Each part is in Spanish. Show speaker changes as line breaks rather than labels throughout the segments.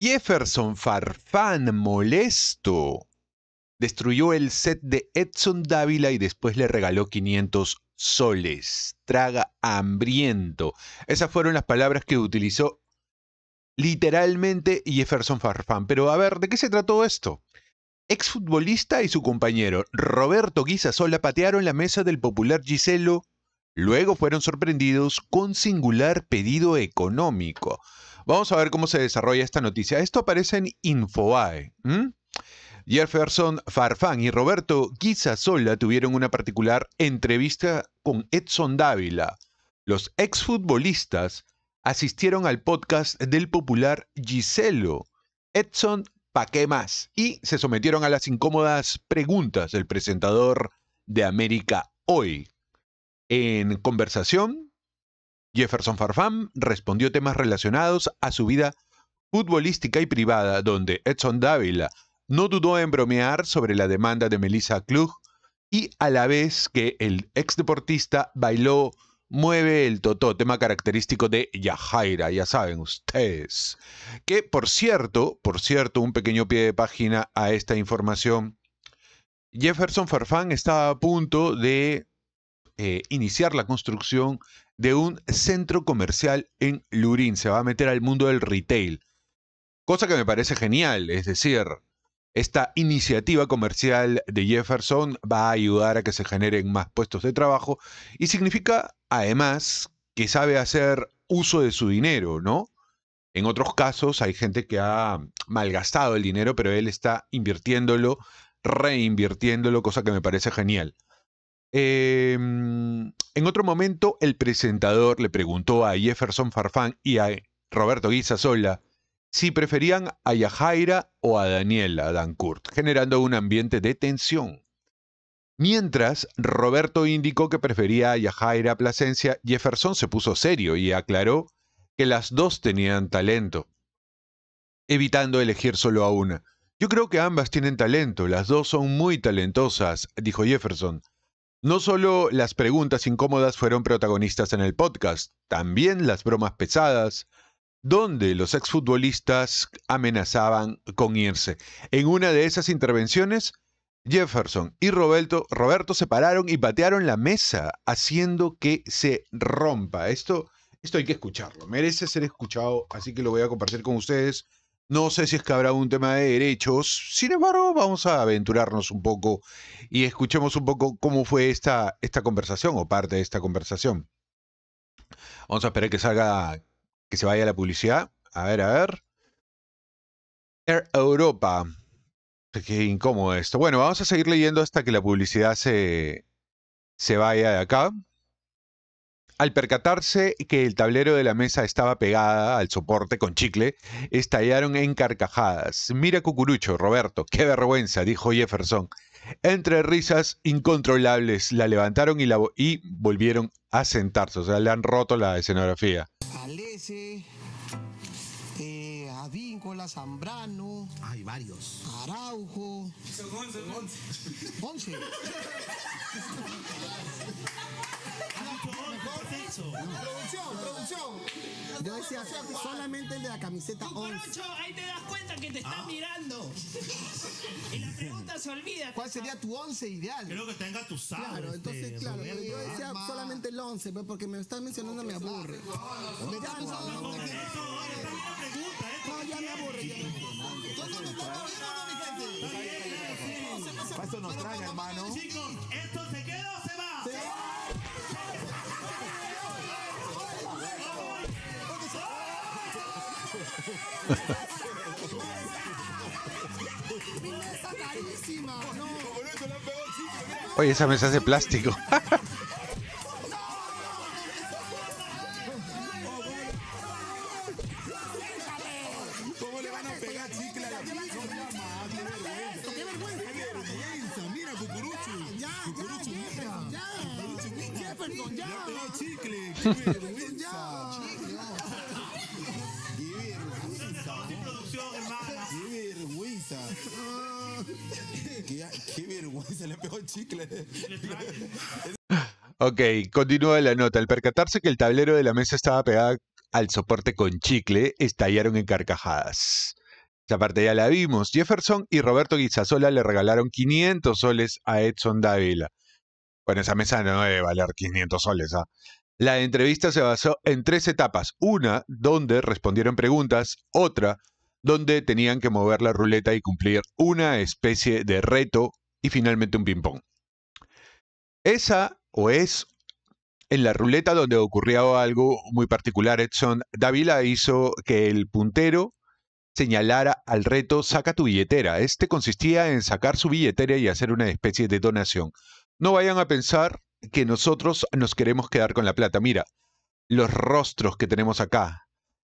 Jefferson Farfán, molesto, destruyó el set de Edson Dávila y después le regaló 500 soles. Traga hambriento. Esas fueron las palabras que utilizó literalmente Jefferson Farfán. Pero a ver, ¿de qué se trató esto? Exfutbolista y su compañero Roberto Guisasola patearon la mesa del popular Giselo, luego fueron sorprendidos con singular pedido económico. Vamos a ver cómo se desarrolla esta noticia. Esto aparece en InfoAE. Jefferson Farfán y Roberto Guisasola tuvieron una particular entrevista con Edson Dávila. Los exfutbolistas asistieron al podcast del popular Giselo. Edson, ¿pa' qué más? Y se sometieron a las incómodas preguntas del presentador de América Hoy. En conversación, Jefferson Farfán respondió temas relacionados a su vida futbolística y privada, donde Edson Dávila no dudó en bromear sobre la demanda de Melissa Klug y a la vez que el exdeportista bailó Mueve el Totó, tema característico de Yajaira, ya saben ustedes. Que por cierto, por cierto, un pequeño pie de página a esta información. Jefferson Farfán estaba a punto de eh, iniciar la construcción de un centro comercial en Lurín. Se va a meter al mundo del retail. Cosa que me parece genial, es decir, esta iniciativa comercial de Jefferson va a ayudar a que se generen más puestos de trabajo y significa además que sabe hacer uso de su dinero, ¿no? En otros casos hay gente que ha malgastado el dinero, pero él está invirtiéndolo, reinvirtiéndolo, cosa que me parece genial. Em, en otro momento, el presentador le preguntó a Jefferson Farfán y a Roberto Guisasola si preferían a Yajaira o a Daniela Dancourt, generando un ambiente de tensión. Mientras, Roberto indicó que prefería a Yajaira Plasencia, Jefferson se puso serio y aclaró que las dos tenían talento, evitando elegir solo a una. Yo creo que ambas tienen talento, las dos son muy talentosas, dijo Jefferson. No solo las preguntas incómodas fueron protagonistas en el podcast, también las bromas pesadas, donde los exfutbolistas amenazaban con irse. En una de esas intervenciones, Jefferson y Roberto, Roberto se pararon y patearon la mesa, haciendo que se rompa. Esto, esto hay que escucharlo, merece ser escuchado, así que lo voy a compartir con ustedes no sé si es que habrá un tema de derechos, sin embargo vamos a aventurarnos un poco y escuchemos un poco cómo fue esta, esta conversación o parte de esta conversación. Vamos a esperar que salga, que se vaya la publicidad. A ver, a ver. Air Europa. Qué incómodo esto. Bueno, vamos a seguir leyendo hasta que la publicidad se, se vaya de acá. Al percatarse que el tablero de la mesa estaba pegada al soporte con chicle, estallaron en carcajadas. Mira cucurucho, Roberto, qué vergüenza, dijo Jefferson. Entre risas incontrolables, la levantaron y, volvieron a sentarse. O sea, le han roto la escenografía. Alese, eh, Zambrano. Hay varios. Araujo. Eso. No. Producción, introducción. Yo decía, solamente el de la camiseta tu 11. Corocho, ahí te das cuenta que te está ah. mirando. y la pregunta se olvida. ¿Cuál sería tu 11 ideal? Creo que tenga tu sal. Claro, entonces, este, claro. yo decía arma. solamente el 11, pues, porque me estás mencionando, me aburre. Me cansa. ¿eh? No, ya me aburre. Tú no me estás no mi gente hermano. ¿esto se queda o Oye, esa mesa es de plástico. Ok, continúa la nota. Al percatarse que el tablero de la mesa estaba pegado al soporte con chicle, estallaron en carcajadas. Esta parte ya la vimos. Jefferson y Roberto Guisasola le regalaron 500 soles a Edson Dávila. Bueno, esa mesa no debe valer 500 soles. ¿ah? La entrevista se basó en tres etapas. Una, donde respondieron preguntas. Otra, donde tenían que mover la ruleta y cumplir una especie de reto. Y finalmente un ping-pong. Esa, o es, en la ruleta donde ocurrió algo muy particular, Edson Dávila hizo que el puntero señalara al reto saca tu billetera. Este consistía en sacar su billetera y hacer una especie de donación. No vayan a pensar que nosotros nos queremos quedar con la plata. Mira, los rostros que tenemos acá.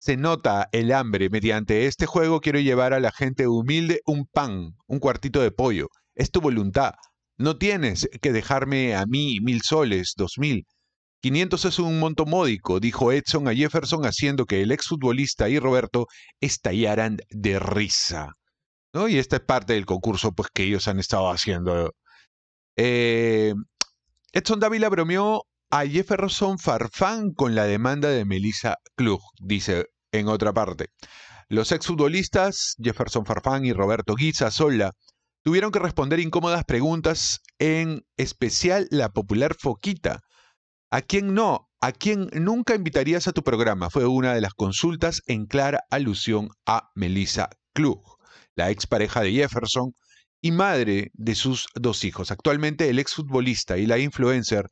Se nota el hambre. Mediante este juego quiero llevar a la gente humilde un pan, un cuartito de pollo. Es tu voluntad. No tienes que dejarme a mí mil soles, dos mil. Quinientos es un monto módico, dijo Edson a Jefferson, haciendo que el exfutbolista y Roberto estallaran de risa. ¿No? Y esta es parte del concurso pues, que ellos han estado haciendo Edson eh, Dávila bromeó a Jefferson Farfán con la demanda de Melissa Klug, dice en otra parte. Los exfutbolistas Jefferson Farfán y Roberto Sola tuvieron que responder incómodas preguntas, en especial la popular Foquita. ¿A quién no? ¿A quién nunca invitarías a tu programa? Fue una de las consultas en clara alusión a Melissa Klug, la expareja de Jefferson, y madre de sus dos hijos. Actualmente el exfutbolista y la influencer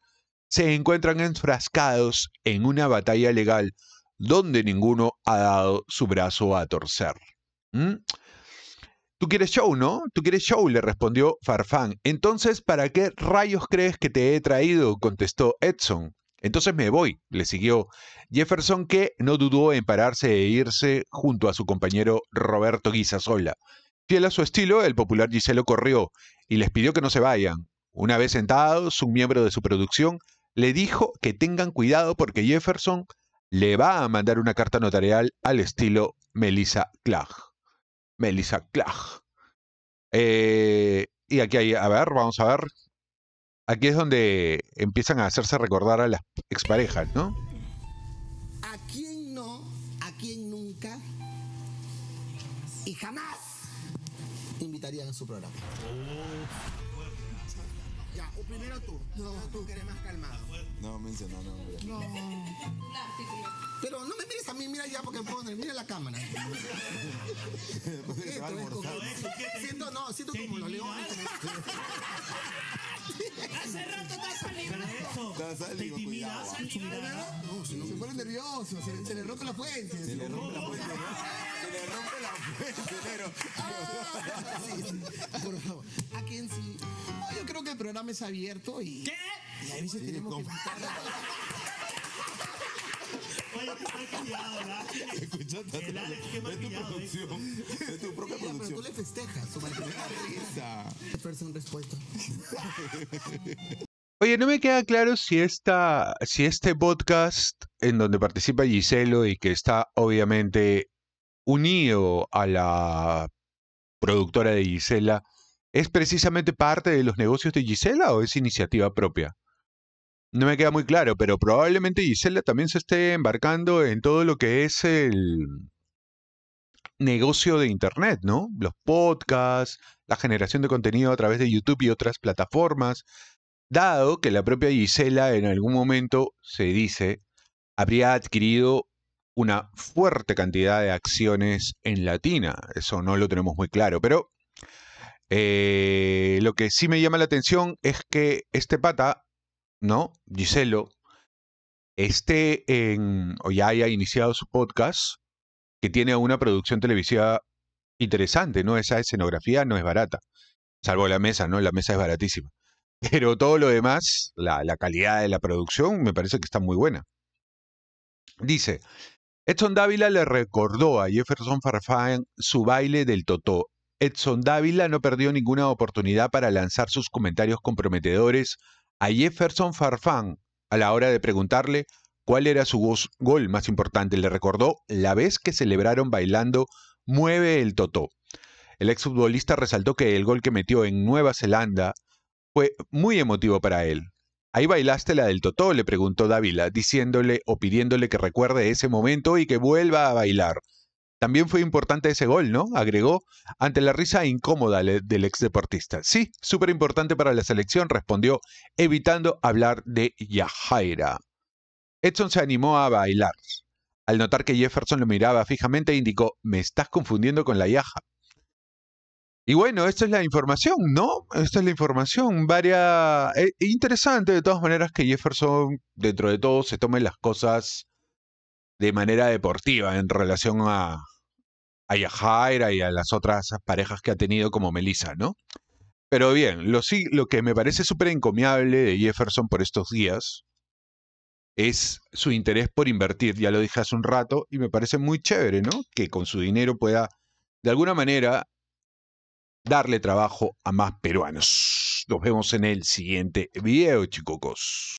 se encuentran enfrascados en una batalla legal donde ninguno ha dado su brazo a torcer. ¿Mm? Tú quieres show, ¿no? Tú quieres show, le respondió Farfán. Entonces, ¿para qué rayos crees que te he traído? contestó Edson. Entonces me voy, le siguió Jefferson, que no dudó en pararse e irse junto a su compañero Roberto Guisasola. Fiel a su estilo, el popular Giselo corrió y les pidió que no se vayan. Una vez sentados, un miembro de su producción le dijo que tengan cuidado porque Jefferson le va a mandar una carta notarial al estilo Melissa Clark. Melissa Clark. Eh, y aquí hay, a ver, vamos a ver. Aquí es donde empiezan a hacerse recordar a las exparejas, ¿no? ¿A quién no? ¿A quién nunca? Y jamás invitarían a su programa? Oh. Ya, o primero tú. No, tú que eres más calmado. No, menciona, no, hombre. No. Pero no me mires a mí, mira ya porque ponen, mira la cámara. Pues, siento, no, siento como los leones. No, si no se pone nervioso, se, le rompe la fuente. Se le rompe la fuente, ¿no? Se le rompe la fuente, pero. Ah. Por favor, ¿a quién sí? yo creo que el programa es abierto y. ¿Qué? Y ahí se tenemos que Oye, qué ¿verdad? es tu ¿eh? producción. Es tu propia sí, producción. Pero tú le festejas, su risa. Persona respuesta. Oye, no me queda claro si, esta, si este podcast en donde participa Gisela y que está obviamente unido a la productora de Gisela, ¿es precisamente parte de los negocios de Gisela o es iniciativa propia? No me queda muy claro, pero probablemente Gisela también se esté embarcando en todo lo que es el negocio de Internet, ¿no? Los podcasts, la generación de contenido a través de YouTube y otras plataformas dado que la propia Gisela en algún momento, se dice, habría adquirido una fuerte cantidad de acciones en Latina. Eso no lo tenemos muy claro, pero eh, lo que sí me llama la atención es que este pata, ¿no? Giselo, esté en, o ya haya iniciado su podcast, que tiene una producción televisiva interesante, ¿no? Esa escenografía no es barata, salvo la mesa, ¿no? La mesa es baratísima. Pero todo lo demás, la, calidad de la producción, me parece que está muy buena. Dice, Edson Dávila le recordó a Jefferson Farfán su baile del totó. Edson Dávila no perdió ninguna oportunidad para lanzar sus comentarios comprometedores a Jefferson Farfán a la hora de preguntarle cuál era su gol más importante. Le recordó la vez que celebraron bailando Mueve el Totó. El exfutbolista resaltó que el gol que metió en Nueva Zelanda fue muy emotivo para él. Ahí bailaste la del Totó, le preguntó Dávila, diciéndole o pidiéndole que recuerde ese momento y que vuelva a bailar. También fue importante ese gol, ¿no? agregó, ante la risa incómoda del ex deportista. Sí, súper importante para la selección, respondió, evitando hablar de Yajaira. Edson se animó a bailar. Al notar que Jefferson lo miraba fijamente, indicó, me estás confundiendo con la Yaja. Y bueno, esta es la información, ¿no? Esta es la información. Varia... Eh, interesante de todas maneras que Jefferson, dentro de todo, se tome las cosas de manera deportiva en relación a, a y a las otras parejas que ha tenido como Melissa, ¿no? Pero bien, lo, sí, lo que me parece súper encomiable de Jefferson por estos días es su interés por invertir, ya lo dije hace un rato, y me parece muy chévere, ¿no? Que con su dinero pueda, de alguna manera, darle trabajo a más peruanos. Nos vemos en el siguiente video, chicos.